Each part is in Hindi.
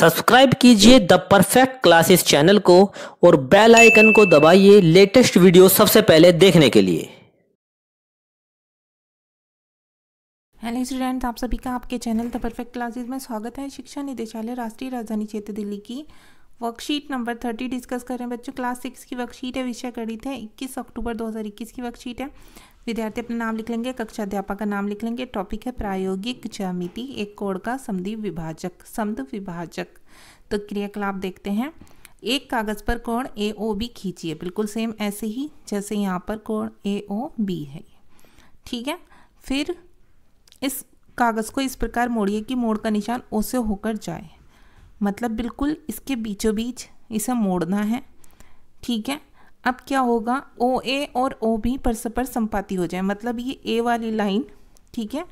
सब्सक्राइब कीजिए द परफेक्ट क्लासेस चैनल को और बेल आइकन को दबाइए लेटेस्ट वीडियो सबसे पहले देखने के लिए हेलो स्टूडेंट्स आप सभी का आपके चैनल द परफेक्ट क्लासेस में स्वागत है शिक्षा निदेशालय राष्ट्रीय राजधानी क्षेत्र दिल्ली की वर्कशीट नंबर थर्टी डिस्कस कर रहे हैं बच्चों क्लास सिक्स की वर्कशीट है विषय गणित है इक्कीस अक्टूबर इक्कीस की वर्कशीट है विद्यार्थी अपना नाम लिख लेंगे कक्षा अध्यापक का नाम लिख लेंगे टॉपिक है प्रायोगिक ज्यामिति एक कोण का समधि विभाजक समद विभाजक तो क्रियाकलाप देखते हैं एक कागज़ पर कोण ए ओ बी खींचिए बिल्कुल सेम ऐसे ही जैसे यहाँ पर कोण ए ओ बी है ठीक है फिर इस कागज़ को इस प्रकार मोड़िए कि मोड़ का निशान ओ से होकर जाए मतलब बिल्कुल इसके बीचों बीच इसे मोड़ना है ठीक है अब क्या होगा ओ ए और ओ बी परस्पर संपाती हो जाए मतलब ये ए वाली लाइन ठीक है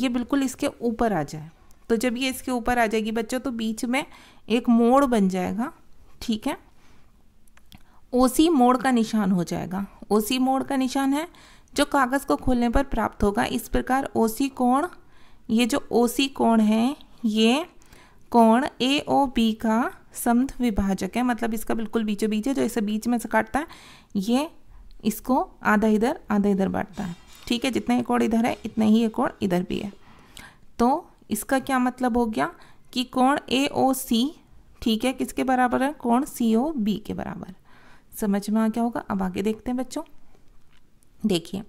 ये बिल्कुल इसके ऊपर आ जाए तो जब ये इसके ऊपर आ जाएगी बच्चों तो बीच में एक मोड़ बन जाएगा ठीक है ओ सी मोड़ का निशान हो जाएगा ओ सी मोड़ का निशान है जो कागज़ को खोलने पर प्राप्त होगा इस प्रकार ओ सी कोण ये जो ओ सी कोण है ये कोण ए ओ बी का समध विभाजक है मतलब इसका बिल्कुल बीचों बीच है जो इसे बीच में से काटता है ये इसको आधा इधर आधा इधर बांटता है ठीक है जितना एक कोण इधर है इतना ही एक कोण इधर भी है तो इसका क्या मतलब हो गया कि कोण ए ओ सी ठीक है किसके बराबर है कोण सी ओ बी के बराबर समझ में आ गया होगा अब आगे देखते हैं बच्चों देखिए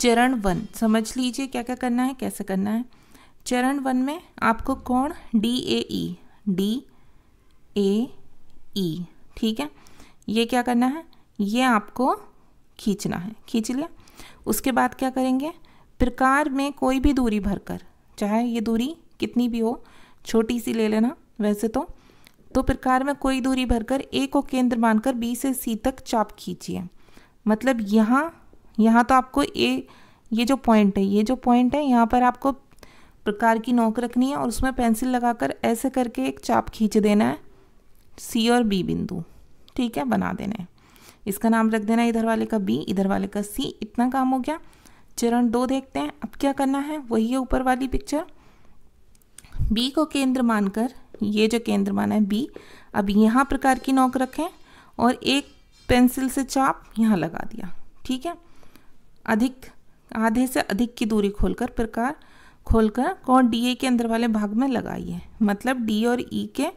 चरण वन समझ लीजिए क्या क्या करना है कैसे करना है चरण वन में आपको कोण D A E D A E e, ठीक है ये क्या करना है ये आपको खींचना है खींच लिया उसके बाद क्या करेंगे प्रकार में कोई भी दूरी भरकर चाहे ये दूरी कितनी भी हो छोटी सी ले लेना वैसे तो तो प्रकार में कोई दूरी भरकर ए को केंद्र मानकर बी से सी तक चाप खींचिए मतलब यहाँ यहाँ तो आपको ए ये जो पॉइंट है ये जो पॉइंट है यहाँ पर आपको प्रकार की नोक रखनी है और उसमें पेंसिल लगाकर ऐसे करके एक चाप खींच देना है सी और बी बिंदु ठीक है बना देना है इसका नाम रख देना इधर वाले का बी इधर वाले का सी इतना काम हो गया चरण दो देखते हैं अब क्या करना है वही है ऊपर वाली पिक्चर बी को केंद्र मानकर ये जो केंद्र माना है बी अब यहाँ प्रकार की नोक रखें और एक पेंसिल से चाप यहाँ लगा दिया ठीक है अधिक आधे से अधिक की दूरी खोलकर प्रकार खोलकर कौन डी ए के अंदर वाले भाग में लगाइए मतलब डी और ई e के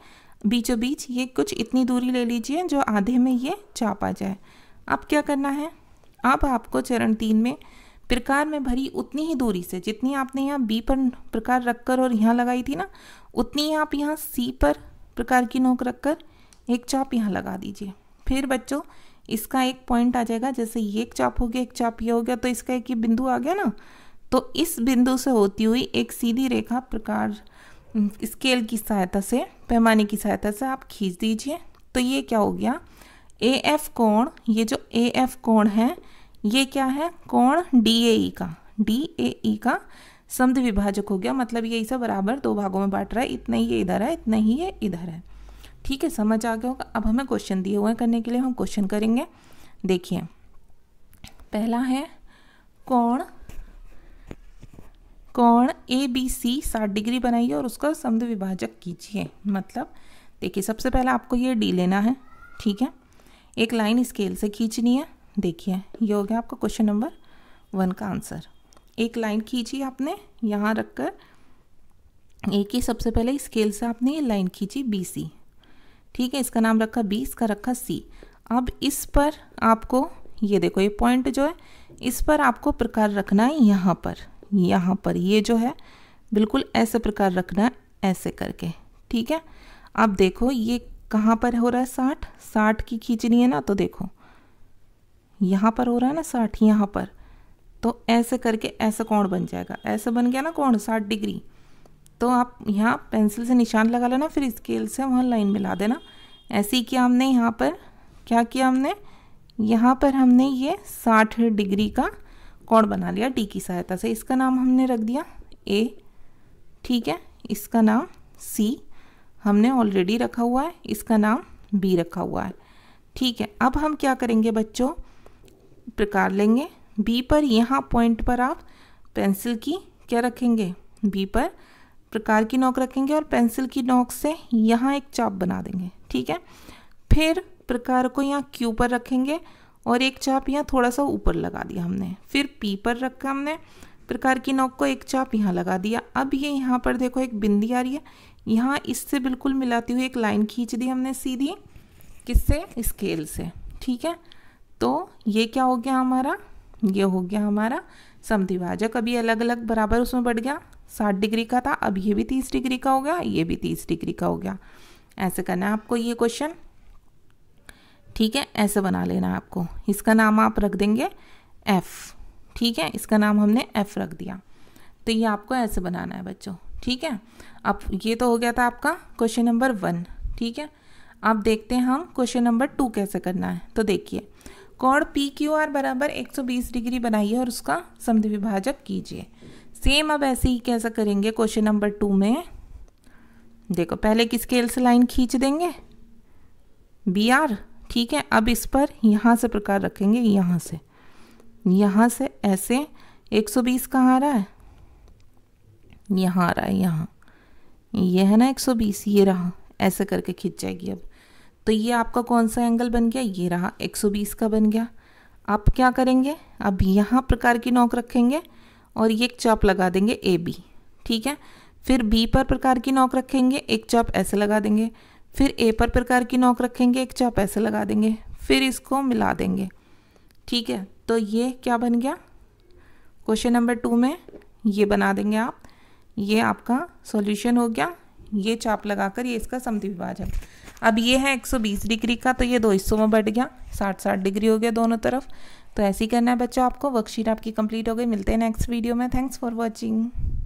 बीचों बीच ये कुछ इतनी दूरी ले लीजिए जो आधे में ये चापा जाए अब क्या करना है अब आपको चरण तीन में प्रकार में भरी उतनी ही दूरी से जितनी आपने यहाँ बी पर प्रकार रखकर और यहाँ लगाई थी ना उतनी ही आप यहाँ सी पर प्रकार की नोक रखकर एक चाप यहाँ लगा दीजिए फिर बच्चों इसका एक पॉइंट आ जाएगा जैसे ये एक चाप हो गया एक चाप ये हो गया तो इसका एक ये बिंदु आ गया ना तो इस बिंदु से होती हुई एक सीधी रेखा प्रकार स्केल की सहायता से पैमाने की सहायता से आप खींच दीजिए तो ये क्या हो गया ए एफ कोण ये जो ए एफ कोण है ये क्या है कोण डी ए ई का डी ए ई का समद विभाजक हो गया मतलब ये इसे बराबर दो भागों में बांट रहा है इतना ही ये इधर है इतना ही ये इधर है ठीक है समझ आ गया होगा अब हमें क्वेश्चन दिए हुए हैं करने के लिए हम क्वेश्चन करेंगे देखिए पहला है कोण कौन ए बी सी साठ डिग्री बनाइए और उसका समद विभाजक कीजिए मतलब देखिए सबसे पहले आपको ये डी लेना है ठीक है एक लाइन स्केल से खींचनी है देखिए ये हो गया आपका क्वेश्चन नंबर वन का आंसर एक लाइन खींची आपने यहाँ रख कर ए की सबसे पहले स्केल से आपने ये लाइन खींची बी सी ठीक है इसका नाम रखा बी इसका रखा सी अब इस पर आपको ये देखो ये पॉइंट जो है इस पर आपको प्रकार रखना है यहाँ पर यहाँ पर ये जो है बिल्कुल ऐसे प्रकार रखना है ऐसे करके ठीक है आप देखो ये कहाँ पर हो रहा है साठ साठ की खींचनी है ना तो देखो यहाँ पर हो रहा है ना साठ यहाँ पर तो ऐसे करके ऐसा कोण बन जाएगा ऐसे बन गया ना कोण साठ डिग्री तो आप यहाँ पेंसिल से निशान लगा लेना फिर स्केल से वहाँ लाइन मिला देना ऐसे ही किया हमने यहाँ पर क्या किया हमने यहाँ पर हमने ये साठ डिग्री का कोण बना लिया टी की सहायता से इसका नाम हमने रख दिया ए ठीक है इसका नाम सी हमने ऑलरेडी रखा हुआ है इसका नाम बी रखा हुआ है ठीक है अब हम क्या करेंगे बच्चों प्रकार लेंगे बी पर यहाँ पॉइंट पर आप पेंसिल की क्या रखेंगे बी पर प्रकार की नोक रखेंगे और पेंसिल की नोक से यहाँ एक चाप बना देंगे ठीक है फिर प्रकार को यहाँ क्यू पर रखेंगे और एक चाप यहाँ थोड़ा सा ऊपर लगा दिया हमने फिर पी पर रखा हमने प्रकार की नोक को एक चाप यहाँ लगा दिया अब ये यहाँ पर देखो एक बिंदी आ रही है यहाँ इससे बिल्कुल मिलाती हुई एक लाइन खींच दी हमने सीधी किससे स्केल से ठीक है तो ये क्या हो गया हमारा ये हो गया हमारा समद्विभाजक अभी अलग अलग बराबर उसमें बढ़ गया साठ डिग्री का था अब ये भी तीस डिग्री का हो गया ये भी तीस डिग्री का हो गया ऐसे करना है आपको ये क्वेश्चन ठीक है ऐसे बना लेना आपको इसका नाम आप रख देंगे एफ़ ठीक है इसका नाम हमने एफ़ रख दिया तो ये आपको ऐसे बनाना है बच्चों ठीक है अब ये तो हो गया था आपका क्वेश्चन नंबर वन ठीक है अब देखते हैं हम क्वेश्चन नंबर टू कैसे करना है तो देखिए कौड़ पी क्यू आर बराबर 120 डिग्री बनाइए और उसका समध विभाजक कीजिए सेम अब ऐसे ही कैसे करेंगे क्वेश्चन नंबर टू में देखो पहले किस स्केल से लाइन खींच देंगे बी आर ठीक है अब इस पर यहाँ से प्रकार रखेंगे यहाँ से यहाँ से ऐसे 120 कहाँ आ रहा है यहाँ आ रहा है यहाँ ये है ना 120 ये रहा ऐसे करके खींच जाएगी अब तो ये आपका कौन सा एंगल बन गया ये रहा 120 का बन गया आप क्या करेंगे अब यहाँ प्रकार की नोक रखेंगे और ये एक चाप लगा देंगे ए बी ठीक है फिर बी पर प्रकार की नोक रखेंगे एक चाप ऐसे लगा देंगे फिर ए पर प्रकार की नोक रखेंगे एक चाप ऐसे लगा देंगे फिर इसको मिला देंगे ठीक है तो ये क्या बन गया क्वेश्चन नंबर टू में ये बना देंगे आप ये आपका सॉल्यूशन हो गया ये चाप लगाकर ये इसका समति विभाजन अब ये है 120 डिग्री का तो ये दो हिस्सों में बढ़ गया 60 60 डिग्री हो गया दोनों तरफ तो ऐसे ही करना है बच्चों आपको वर्कशीट आपकी कंप्लीट हो गई मिलते हैं नेक्स्ट वीडियो में थैंक्स फॉर वॉचिंग